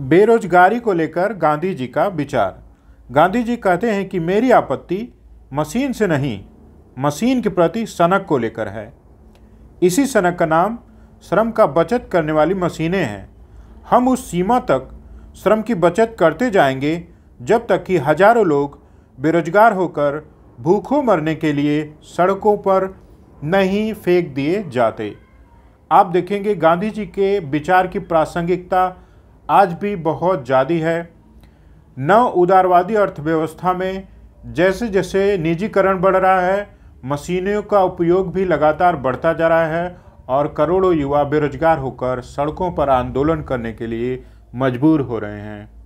बेरोजगारी को लेकर गांधी जी का विचार गांधी जी कहते हैं कि मेरी आपत्ति मशीन से नहीं मशीन के प्रति सनक को लेकर है इसी सनक का नाम श्रम का बचत करने वाली मशीनें हैं हम उस सीमा तक श्रम की बचत करते जाएंगे जब तक कि हजारों लोग बेरोजगार होकर भूखों मरने के लिए सड़कों पर नहीं फेंक दिए जाते आप देखेंगे गांधी जी के विचार की प्रासंगिकता आज भी बहुत ज़्यादा है नव उदारवादी अर्थव्यवस्था में जैसे जैसे निजीकरण बढ़ रहा है मशीनों का उपयोग भी लगातार बढ़ता जा रहा है और करोड़ों युवा बेरोजगार होकर सड़कों पर आंदोलन करने के लिए मजबूर हो रहे हैं